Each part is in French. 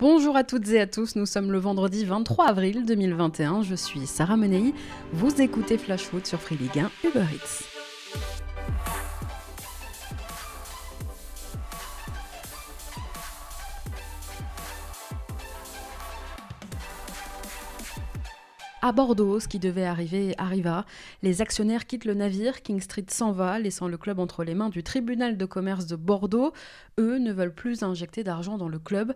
Bonjour à toutes et à tous, nous sommes le vendredi 23 avril 2021, je suis Sarah Menei, vous écoutez Flash Foot sur Free Ligue 1 Uber Eats. à Bordeaux, ce qui devait arriver arriva. Les actionnaires quittent le navire, King Street s'en va, laissant le club entre les mains du tribunal de commerce de Bordeaux. Eux ne veulent plus injecter d'argent dans le club.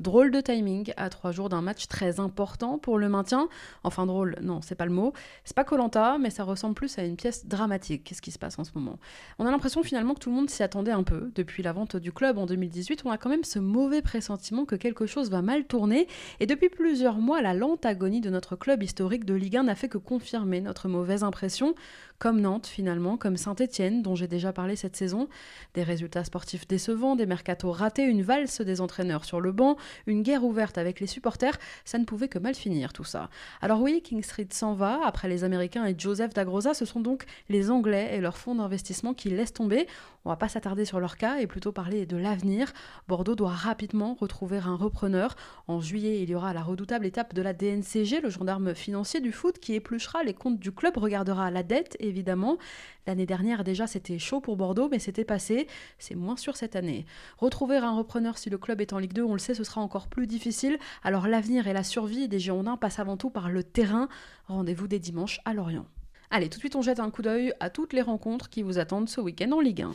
Drôle de timing à trois jours d'un match très important pour le maintien. Enfin drôle, non, c'est pas le mot. C'est pas Colanta, mais ça ressemble plus à une pièce dramatique. Qu'est-ce qui se passe en ce moment On a l'impression finalement que tout le monde s'y attendait un peu. Depuis la vente du club en 2018, on a quand même ce mauvais pressentiment que quelque chose va mal tourner. Et depuis plusieurs mois, la lente agonie de notre club historique de Ligue 1 n'a fait que confirmer notre mauvaise impression comme Nantes finalement, comme saint etienne dont j'ai déjà parlé cette saison. Des résultats sportifs décevants, des mercatos ratés, une valse des entraîneurs sur le banc, une guerre ouverte avec les supporters, ça ne pouvait que mal finir tout ça. Alors oui, King Street s'en va, après les Américains et Joseph Dagrosa, ce sont donc les Anglais et leurs fonds d'investissement qui laissent tomber. On va pas s'attarder sur leur cas et plutôt parler de l'avenir. Bordeaux doit rapidement retrouver un repreneur. En juillet, il y aura la redoutable étape de la DNCG, le gendarme financier du foot qui épluchera les comptes du club, regardera la dette évidemment. L'année dernière déjà c'était chaud pour Bordeaux mais c'était passé, c'est moins sûr cette année. Retrouver un repreneur si le club est en Ligue 2, on le sait, ce sera encore plus difficile. Alors l'avenir et la survie des Girondins passent avant tout par le terrain. Rendez-vous des dimanches à Lorient. Allez, tout de suite, on jette un coup d'œil à toutes les rencontres qui vous attendent ce week-end en Ligue 1.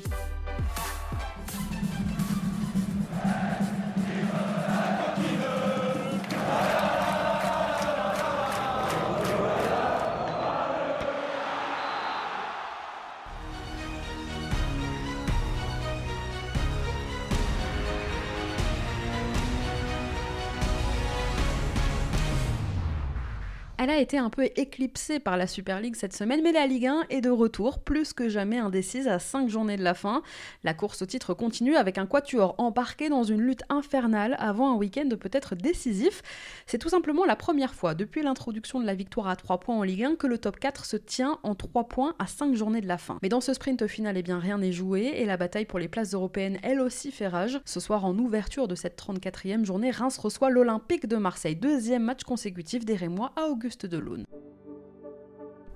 Elle a été un peu éclipsée par la Super League cette semaine, mais la Ligue 1 est de retour, plus que jamais indécise à 5 journées de la fin. La course au titre continue avec un quatuor embarqué dans une lutte infernale avant un week-end peut-être décisif. C'est tout simplement la première fois depuis l'introduction de la victoire à 3 points en Ligue 1 que le top 4 se tient en 3 points à 5 journées de la fin. Mais dans ce sprint final, eh bien, rien n'est joué et la bataille pour les places européennes, elle aussi, fait rage. Ce soir, en ouverture de cette 34e journée, Reims reçoit l'Olympique de Marseille, deuxième match consécutif des Rémois à Auguste de lune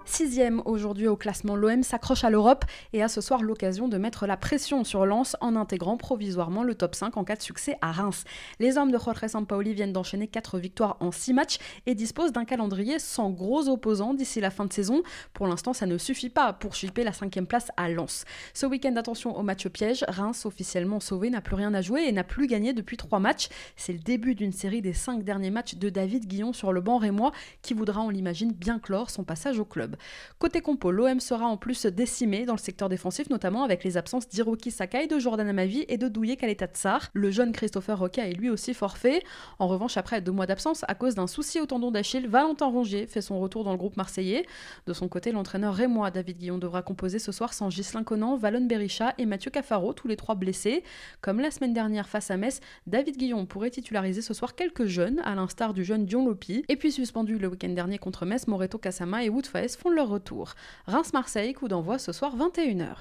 Sixième aujourd'hui au classement, l'OM s'accroche à l'Europe et a ce soir l'occasion de mettre la pression sur Lens en intégrant provisoirement le top 5 en cas de succès à Reims. Les hommes de Jorge Sampaoli viennent d'enchaîner 4 victoires en 6 matchs et disposent d'un calendrier sans gros opposants d'ici la fin de saison. Pour l'instant, ça ne suffit pas pour chipper la cinquième place à Lens. Ce week-end, attention au match piège. Reims, officiellement sauvé, n'a plus rien à jouer et n'a plus gagné depuis 3 matchs. C'est le début d'une série des 5 derniers matchs de David Guillon sur le banc rémois qui voudra, on l'imagine, bien clore son passage au club. Côté compo, l'OM sera en plus décimé dans le secteur défensif, notamment avec les absences d'Hiroki Sakai, de Jordan Amavi et de Douye Tsar. Le jeune Christopher Roca est lui aussi forfait. En revanche, après deux mois d'absence à cause d'un souci au tendon d'Achille, Valentin Rongier fait son retour dans le groupe marseillais. De son côté, l'entraîneur Rémois David Guillon devra composer ce soir sans Ghislain Conan, Valon Berisha et Mathieu Cafaro, tous les trois blessés. Comme la semaine dernière face à Metz, David Guillon pourrait titulariser ce soir quelques jeunes, à l'instar du jeune Dion Lopi. Et puis suspendu le week-end dernier contre Metz, Moreto Kasama et Wood leur retour. Reims-Marseille, coup d'envoi ce soir 21h.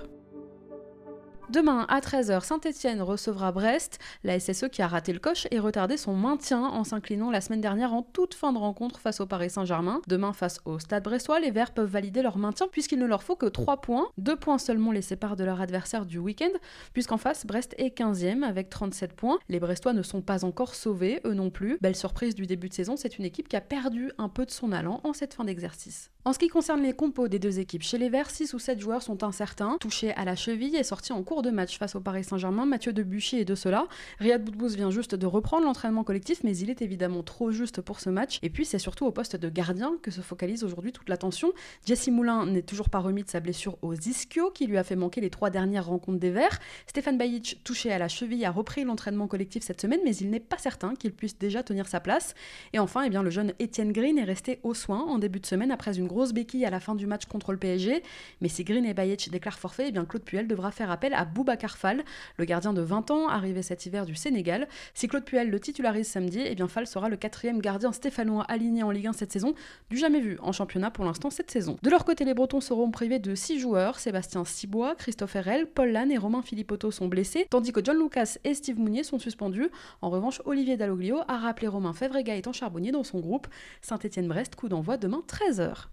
Demain à 13h, Saint-Etienne recevra Brest. La SSE qui a raté le coche et retardé son maintien en s'inclinant la semaine dernière en toute fin de rencontre face au Paris Saint-Germain. Demain face au Stade Brestois, les Verts peuvent valider leur maintien puisqu'il ne leur faut que 3 points. 2 points seulement les séparent de leur adversaire du week-end puisqu'en face, Brest est 15e avec 37 points. Les Brestois ne sont pas encore sauvés, eux non plus. Belle surprise du début de saison, c'est une équipe qui a perdu un peu de son allant en cette fin d'exercice. En ce qui concerne les compos des deux équipes, chez les Verts, 6 ou 7 joueurs sont incertains. Touché à la cheville et sorti en cours de match face au Paris Saint-Germain, Mathieu Debuchy est de cela. Riyad Boudbouz vient juste de reprendre l'entraînement collectif, mais il est évidemment trop juste pour ce match. Et puis c'est surtout au poste de gardien que se focalise aujourd'hui toute l'attention. Jesse Moulin n'est toujours pas remis de sa blessure aux ischio qui lui a fait manquer les trois dernières rencontres des Verts. Stéphane Bajic, touché à la cheville, a repris l'entraînement collectif cette semaine, mais il n'est pas certain qu'il puisse déjà tenir sa place. Et enfin, eh bien, le jeune Étienne Green est resté aux soins en début de semaine après une grosse grosse béquille à la fin du match contre le PSG. Mais si Green et Bayetch déclarent forfait, eh bien Claude Puel devra faire appel à Boubacar Fall, le gardien de 20 ans, arrivé cet hiver du Sénégal. Si Claude Puel le titularise samedi, eh bien Fall sera le quatrième gardien stéphanois aligné en Ligue 1 cette saison, du jamais vu en championnat pour l'instant cette saison. De leur côté, les Bretons seront privés de 6 joueurs, Sébastien Sibois, Christophe Herrel, Paul Lannes et Romain Philippotto sont blessés, tandis que John Lucas et Steve Mounier sont suspendus. En revanche, Olivier Dalloglio a rappelé Romain Fèvre et Gaëtan Charbonnier dans son groupe. saint etienne brest coup d'envoi demain 13h.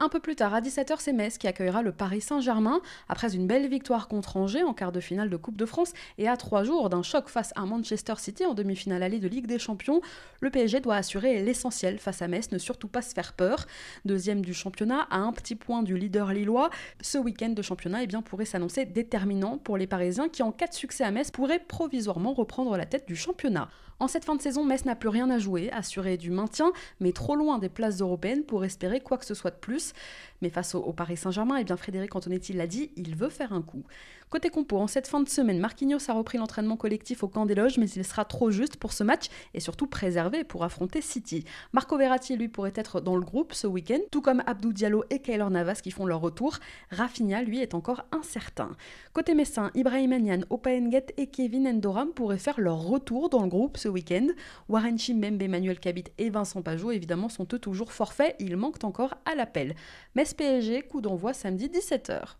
Un peu plus tard, à 17h, c'est Metz qui accueillera le Paris Saint-Germain après une belle victoire contre Angers en quart de finale de Coupe de France et à trois jours d'un choc face à Manchester City en demi-finale allée de Ligue des Champions. Le PSG doit assurer l'essentiel face à Metz, ne surtout pas se faire peur. Deuxième du championnat, à un petit point du leader lillois, ce week-end de championnat eh bien, pourrait s'annoncer déterminant pour les Parisiens qui, en cas de succès à Metz, pourraient provisoirement reprendre la tête du championnat. En cette fin de saison, Metz n'a plus rien à jouer, assuré du maintien, mais trop loin des places européennes pour espérer quoi que ce soit de plus. Mais face au, Paris Saint-Germain, eh bien Frédéric Antonetti l'a dit, il veut faire un coup. Côté compo, en cette fin de semaine, Marquinhos a repris l'entraînement collectif au camp des loges, mais il sera trop juste pour ce match et surtout préservé pour affronter City. Marco Verratti, lui, pourrait être dans le groupe ce week-end, tout comme Abdou Diallo et Kaylor Navas qui font leur retour. Rafinha, lui, est encore incertain. Côté Messin, Ibrahim Niane, Opa Enget et Kevin Endoram pourraient faire leur retour dans le groupe ce Weekend. week-end. Warren Chim, Membe, Emmanuel Cabit et Vincent Pajot, évidemment, sont eux toujours forfaits. Ils manquent encore à l'appel. Messe PSG, coup d'envoi samedi 17h.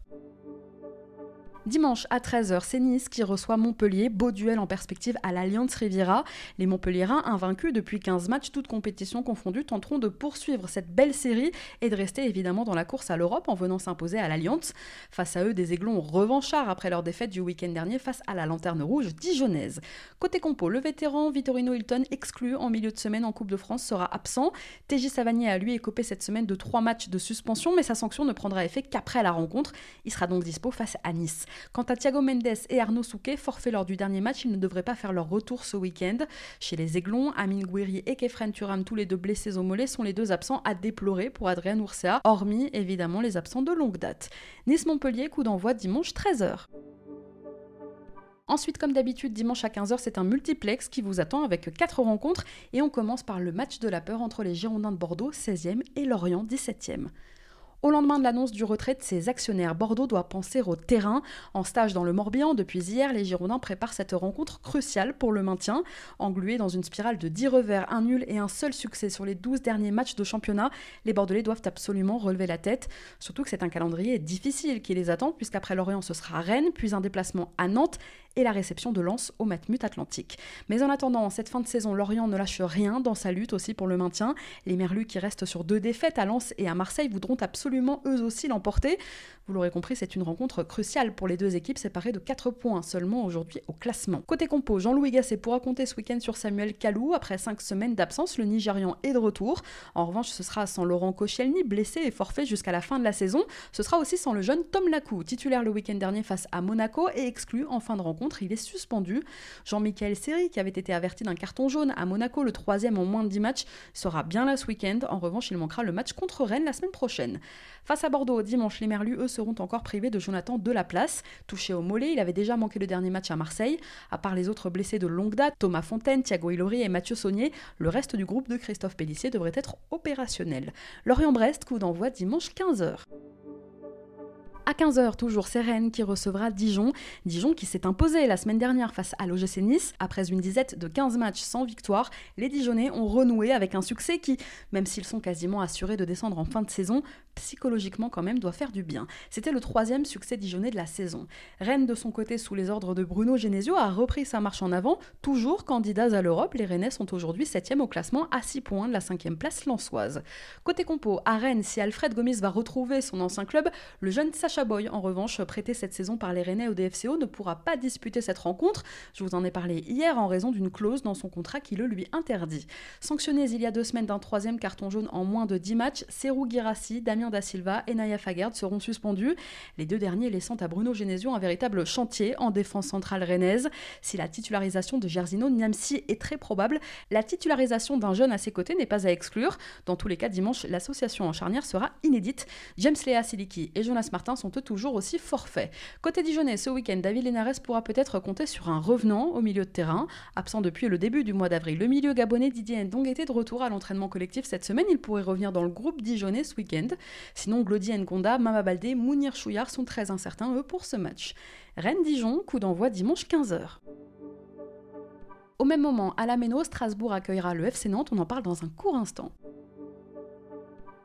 Dimanche à 13h, c'est Nice qui reçoit Montpellier. Beau duel en perspective à l'Alliance Riviera. Les Montpelliérains, invaincus depuis 15 matchs, toutes compétitions confondues, tenteront de poursuivre cette belle série et de rester évidemment dans la course à l'Europe en venant s'imposer à l'Alliance. Face à eux, des aiglons revanchards après leur défaite du week-end dernier face à la Lanterne Rouge dijonnaise. Côté compo, le vétéran Vittorino Hilton, exclu en milieu de semaine en Coupe de France, sera absent. TJ Savanier a lui écopé cette semaine de 3 matchs de suspension, mais sa sanction ne prendra effet qu'après la rencontre. Il sera donc dispo face à Nice. Quant à Thiago Mendes et Arnaud Souquet, forfait lors du dernier match, ils ne devraient pas faire leur retour ce week-end. Chez les Aiglons, Amine Gouiri et Kefren Turam, tous les deux blessés au mollet, sont les deux absents à déplorer pour Adrien Ursea, hormis évidemment les absents de longue date. Nice-Montpellier, coup d'envoi dimanche 13h. Ensuite, comme d'habitude, dimanche à 15h, c'est un multiplex qui vous attend avec 4 rencontres et on commence par le match de la peur entre les Girondins de Bordeaux, 16e, et Lorient, 17e. Au lendemain de l'annonce du retrait de ses actionnaires, Bordeaux doit penser au terrain. En stage dans le Morbihan, depuis hier, les Girondins préparent cette rencontre cruciale pour le maintien. Englués dans une spirale de 10 revers, un nul et un seul succès sur les 12 derniers matchs de championnat, les Bordelais doivent absolument relever la tête. Surtout que c'est un calendrier difficile qui les attend, puisqu'après Lorient, ce sera Rennes, puis un déplacement à Nantes et la réception de Lens au Matmut Atlantique. Mais en attendant, cette fin de saison, Lorient ne lâche rien dans sa lutte aussi pour le maintien. Les Merlus qui restent sur deux défaites à Lens et à Marseille voudront absolument absolument eux aussi l'emporter. Vous l'aurez compris, c'est une rencontre cruciale pour les deux équipes séparées de 4 points seulement aujourd'hui au classement. Côté compo, Jean-Louis Gasset pourra compter ce week-end sur Samuel Kalou. Après 5 semaines d'absence, le Nigérian est de retour. En revanche, ce sera sans Laurent Koscielny, blessé et forfait jusqu'à la fin de la saison. Ce sera aussi sans le jeune Tom Lacou, titulaire le week-end dernier face à Monaco et exclu en fin de rencontre. Il est suspendu. Jean-Michel Seri, qui avait été averti d'un carton jaune à Monaco, le troisième en moins de 10 matchs, sera bien là ce week-end. En revanche, il manquera le match contre Rennes la semaine prochaine. Face à Bordeaux dimanche, les Merlus, eux, seront encore privés de Jonathan de la Place, Touché au mollet, il avait déjà manqué le dernier match à Marseille. À part les autres blessés de longue date, Thomas Fontaine, Thiago Hilori et Mathieu Saunier, le reste du groupe de Christophe Pellissier devrait être opérationnel. Lorient-Brest, coup d'envoi dimanche 15h à 15h, toujours Rennes qui recevra Dijon. Dijon qui s'est imposé la semaine dernière face à l'OGC Nice. Après une disette de 15 matchs sans victoire, les Dijonais ont renoué avec un succès qui, même s'ils sont quasiment assurés de descendre en fin de saison, psychologiquement quand même doit faire du bien. C'était le troisième succès dijonnais de la saison. Rennes, de son côté, sous les ordres de Bruno Genesio, a repris sa marche en avant. Toujours candidats à l'Europe, les Rennais sont aujourd'hui 7e au classement à 6 points de la 5e place lançoise. Côté compo, à Rennes, si Alfred Gomis va retrouver son ancien club, le jeune Sacha Boy. en revanche, prêté cette saison par les Rennais au DFCO, ne pourra pas disputer cette rencontre. Je vous en ai parlé hier en raison d'une clause dans son contrat qui le lui interdit. Sanctionnés il y a deux semaines d'un troisième carton jaune en moins de 10 matchs, Serou Girassi, Damien Da Silva et Naya Fagerd seront suspendus, les deux derniers laissant à Bruno Genesio un véritable chantier en défense centrale rennaise. Si la titularisation de Gersino Niamsi est très probable, la titularisation d'un jeune à ses côtés n'est pas à exclure. Dans tous les cas, dimanche, l'association en charnière sera inédite. James Lea Siliki et Jonas Martin sont toujours aussi forfait. Côté Dijonais, ce week-end, David Lénares pourra peut-être compter sur un revenant au milieu de terrain. Absent depuis le début du mois d'avril, le milieu gabonais Didier Ndong était de retour à l'entraînement collectif cette semaine. Il pourrait revenir dans le groupe Dijonais ce week-end. Sinon, Glody Nkonda, Mama Baldé, Mounir Chouillard sont très incertains, eux, pour ce match. Rennes-Dijon, coup d'envoi dimanche 15h. Au même moment, à la Strasbourg accueillera le FC Nantes, on en parle dans un court instant.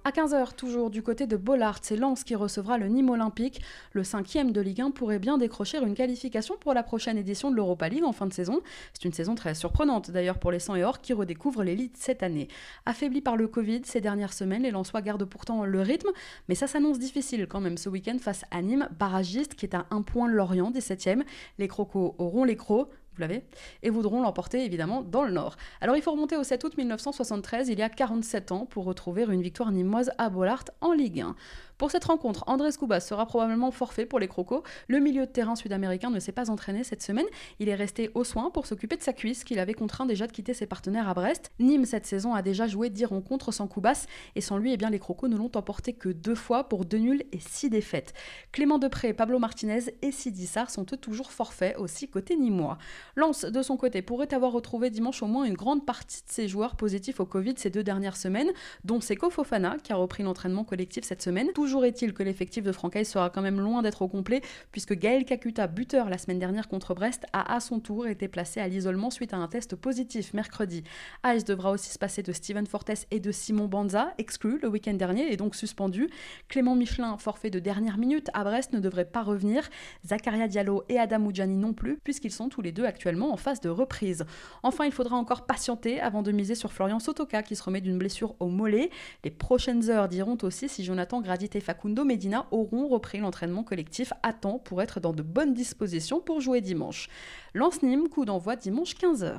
À 15h, toujours du côté de Bollard, c'est Lens qui recevra le Nîmes Olympique. Le cinquième de Ligue 1 pourrait bien décrocher une qualification pour la prochaine édition de l'Europa League en fin de saison. C'est une saison très surprenante d'ailleurs pour les 100 et or qui redécouvrent l'élite cette année. Affaiblis par le Covid ces dernières semaines, les Lensois gardent pourtant le rythme, mais ça s'annonce difficile quand même ce week-end face à Nîmes, barragiste qui est à un point de Lorient des septièmes. Les Crocos auront les crocs vous l'avez, et voudront l'emporter évidemment dans le Nord. Alors il faut remonter au 7 août 1973, il y a 47 ans, pour retrouver une victoire nimoise à Bollard en Ligue 1. Pour cette rencontre, Andrés Cubas sera probablement forfait pour les Crocos. Le milieu de terrain sud-américain ne s'est pas entraîné cette semaine. Il est resté aux soins pour s'occuper de sa cuisse qu'il avait contraint déjà de quitter ses partenaires à Brest. Nîmes cette saison a déjà joué 10 rencontres sans Cubas et sans lui, et eh bien, les Crocos ne l'ont emporté que deux fois pour deux nuls et six défaites. Clément Depré, Pablo Martinez et Sidi sont eux toujours forfaits aussi côté nîmois. Lance de son côté, pourrait avoir retrouvé dimanche au moins une grande partie de ses joueurs positifs au Covid ces deux dernières semaines, dont Seko Fofana qui a repris l'entraînement collectif cette semaine. Toujours est-il que l'effectif de Francaise sera quand même loin d'être au complet, puisque Gaël Kakuta, buteur la semaine dernière contre Brest, a à son tour été placé à l'isolement suite à un test positif mercredi. Ice devra aussi se passer de Steven Fortes et de Simon Banza, exclu le week-end dernier et donc suspendu. Clément Michelin, forfait de dernière minute à Brest, ne devrait pas revenir. Zakaria Diallo et Adam Oudjani non plus, puisqu'ils sont tous les deux actuellement en phase de reprise. Enfin, il faudra encore patienter avant de miser sur Florian Sotoka, qui se remet d'une blessure au mollet. Les prochaines heures diront aussi si Jonathan Gradit Facundo Medina auront repris l'entraînement collectif à temps pour être dans de bonnes dispositions pour jouer dimanche. Lance Nîmes, coup d'envoi dimanche 15h.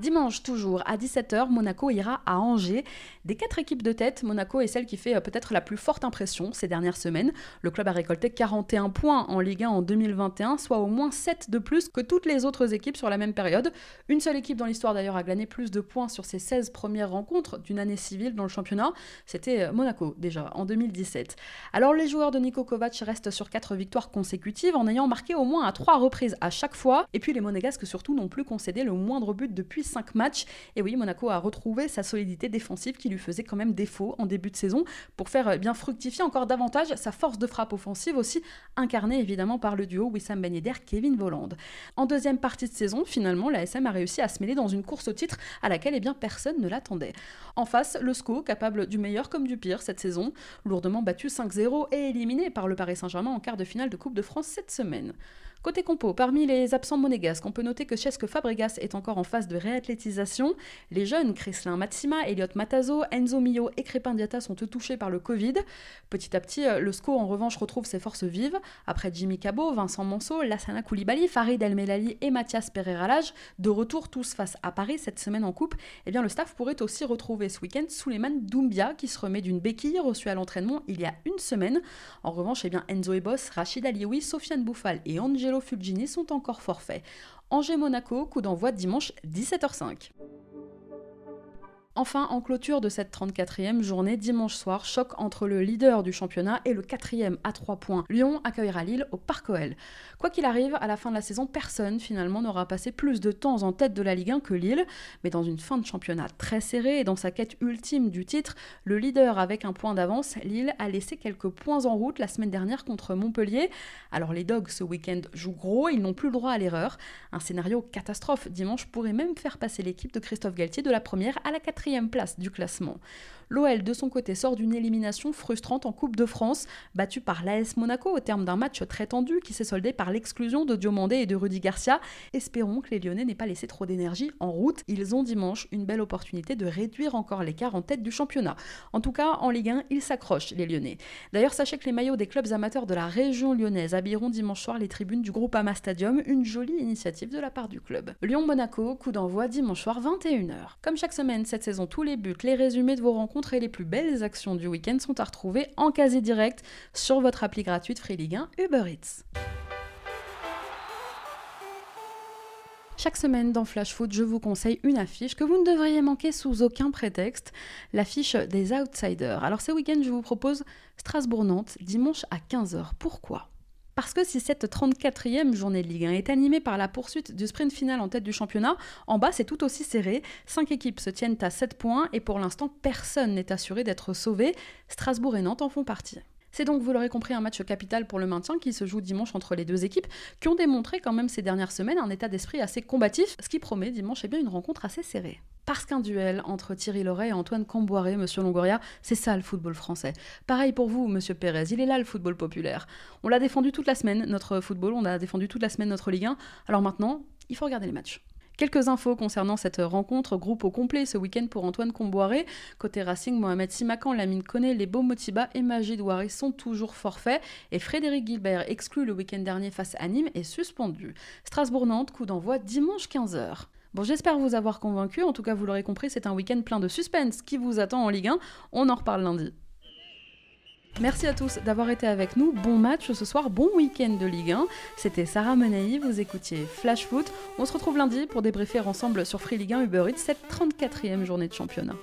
Dimanche toujours à 17h, Monaco ira à Angers. Des quatre équipes de tête, Monaco est celle qui fait euh, peut-être la plus forte impression ces dernières semaines. Le club a récolté 41 points en Ligue 1 en 2021, soit au moins 7 de plus que toutes les autres équipes sur la même période. Une seule équipe dans l'histoire d'ailleurs a glané plus de points sur ses 16 premières rencontres d'une année civile dans le championnat. C'était euh, Monaco déjà en 2017. Alors les joueurs de Niko Kovac restent sur 4 victoires consécutives en ayant marqué au moins à 3 reprises à chaque fois. Et puis les Monégasques surtout n'ont plus concédé le moindre but depuis cinq matchs. Et oui, Monaco a retrouvé sa solidité défensive qui lui faisait quand même défaut en début de saison pour faire euh, bien fructifier encore davantage sa force de frappe offensive aussi incarnée évidemment par le duo Wissam Ben Yedder Kevin Voland. En deuxième partie de saison, finalement, la SM a réussi à se mêler dans une course au titre à laquelle eh bien personne ne l'attendait. En face, le SCO capable du meilleur comme du pire cette saison, lourdement battu 5-0 et éliminé par le Paris Saint-Germain en quart de finale de Coupe de France cette semaine. Côté compo, parmi les absents monégasques, on peut noter que Chesque Fabregas est encore en phase de réathlétisation. Les jeunes Chrislin Matsima, Elliot Matazo, Enzo Mio et Crépin sont touchés par le Covid. Petit à petit, euh, le SCO en revanche retrouve ses forces vives. Après Jimmy Cabot, Vincent Monceau, Lassana Koulibaly, Farid El Melali et Mathias Pereira-Lage, de retour tous face à Paris cette semaine en coupe, eh bien le staff pourrait aussi retrouver ce week-end Souleymane Doumbia qui se remet d'une béquille reçue à l'entraînement il y a une semaine. En revanche, eh bien Enzo Ebos, Rachid Alioui, Sofiane Bouffal et Angelo Fulgini sont encore forfaits. Angers-Monaco, coup d'envoi dimanche 17h05. Enfin, en clôture de cette 34e journée, dimanche soir, choc entre le leader du championnat et le quatrième à 3 points. Lyon accueillera Lille au Parc OL. Quoi qu'il arrive, à la fin de la saison, personne finalement n'aura passé plus de temps en tête de la Ligue 1 que Lille, mais dans une fin de championnat très serrée et dans sa quête ultime du titre, le leader avec un point d'avance, Lille a laissé quelques points en route la semaine dernière contre Montpellier. Alors les Dogs ce week-end jouent gros, ils n'ont plus le droit à l'erreur. Un scénario catastrophe dimanche pourrait même faire passer l'équipe de Christophe Galtier de la première à la quatrième place du classement. L'OL, de son côté, sort d'une élimination frustrante en Coupe de France, battue par l'AS Monaco au terme d'un match très tendu qui s'est soldé par l'exclusion de Diomandé et de Rudy Garcia. Espérons que les Lyonnais n'aient pas laissé trop d'énergie en route. Ils ont dimanche une belle opportunité de réduire encore l'écart en tête du championnat. En tout cas, en Ligue 1, ils s'accrochent, les Lyonnais. D'ailleurs, sachez que les maillots des clubs amateurs de la région lyonnaise habilleront dimanche soir les tribunes du groupe Amastadium, Stadium, une jolie initiative de la part du club. Lyon-Monaco, coup d'envoi dimanche soir 21h. Comme chaque semaine, cette saison, tous les buts, les résumés de vos rencontres les plus belles actions du week-end sont à retrouver en quasi direct sur votre appli gratuite Free Ligue 1 Uber Eats. Chaque semaine dans Flash Foot, je vous conseille une affiche que vous ne devriez manquer sous aucun prétexte, l'affiche des outsiders. Alors ce week-end, je vous propose Strasbourg-Nantes, dimanche à 15h. Pourquoi parce que si cette 34e journée de Ligue 1 est animée par la poursuite du sprint final en tête du championnat, en bas c'est tout aussi serré. Cinq équipes se tiennent à 7 points et pour l'instant personne n'est assuré d'être sauvé. Strasbourg et Nantes en font partie. C'est donc, vous l'aurez compris, un match capital pour le maintien qui se joue dimanche entre les deux équipes, qui ont démontré quand même ces dernières semaines un état d'esprit assez combatif, ce qui promet dimanche eh bien, une rencontre assez serrée parce qu'un duel entre Thierry Loret et Antoine et monsieur Longoria, c'est ça le football français. Pareil pour vous, monsieur Pérez, il est là le football populaire. On l'a défendu toute la semaine, notre football, on a défendu toute la semaine notre Ligue 1, alors maintenant, il faut regarder les matchs. Quelques infos concernant cette rencontre, groupe au complet ce week-end pour Antoine Comboiré. Côté Racing, Mohamed Simakan, Lamine Koné, Beaux Motiba et magie sont toujours forfaits et Frédéric Gilbert, exclu le week-end dernier face à Nîmes, est suspendu. Strasbourg-Nantes, coup d'envoi dimanche 15h. Bon, j'espère vous avoir convaincu. En tout cas, vous l'aurez compris, c'est un week-end plein de suspense qui vous attend en Ligue 1. On en reparle lundi. Merci à tous d'avoir été avec nous. Bon match ce soir, bon week-end de Ligue 1. C'était Sarah Menei, vous écoutiez Flash Foot. On se retrouve lundi pour débriefer ensemble sur Free Ligue 1 Uber Eats, cette 34e journée de championnat.